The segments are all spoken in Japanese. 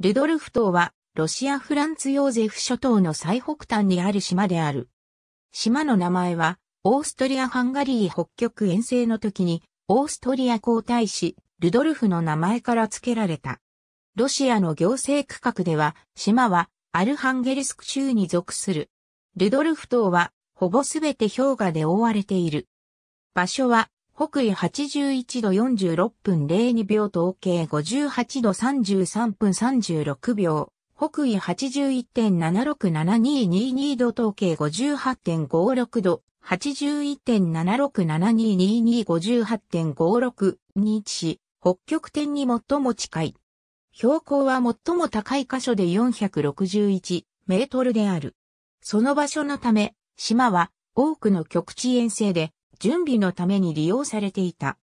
ルドルフ島は、ロシア・フランツ・ヨーゼフ諸島の最北端にある島である。島の名前は、オーストリア・ハンガリー北極遠征の時に、オーストリア皇太子、ルドルフの名前から付けられた。ロシアの行政区画では、島は、アルハンゲリスク州に属する。ルドルフ島は、ほぼすべて氷河で覆われている。場所は、北緯81度46分02秒統計58度33分36秒、北緯81.767222度統計58.56度、81.76722258.56に位北極点に最も近い。標高は最も高い箇所で461メートルである。その場所のため、島は多くの極地遠征で準備のために利用されていた。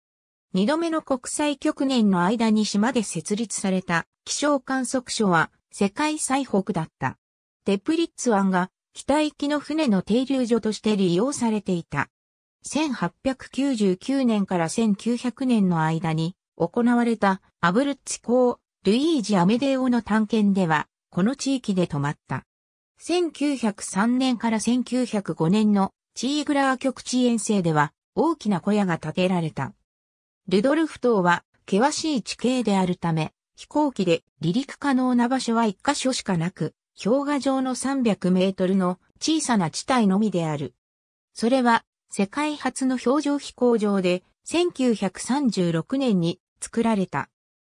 二度目の国際局年の間に島で設立された気象観測所は世界最北だった。テプリッツ湾が北行きの船の停留所として利用されていた。1899年から1900年の間に行われたアブルッツ港ルイージ・アメデオの探検ではこの地域で止まった。1903年から1905年のチーグラー局地遠征では大きな小屋が建てられた。ルドルフ島は険しい地形であるため、飛行機で離陸可能な場所は一箇所しかなく、氷河上の300メートルの小さな地帯のみである。それは世界初の氷上飛行場で1936年に作られた。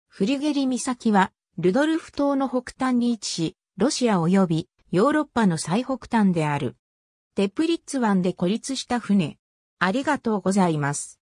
フリゲリ岬はルドルフ島の北端に位置し、ロシア及びヨーロッパの最北端である。テプリッツ湾で孤立した船。ありがとうございます。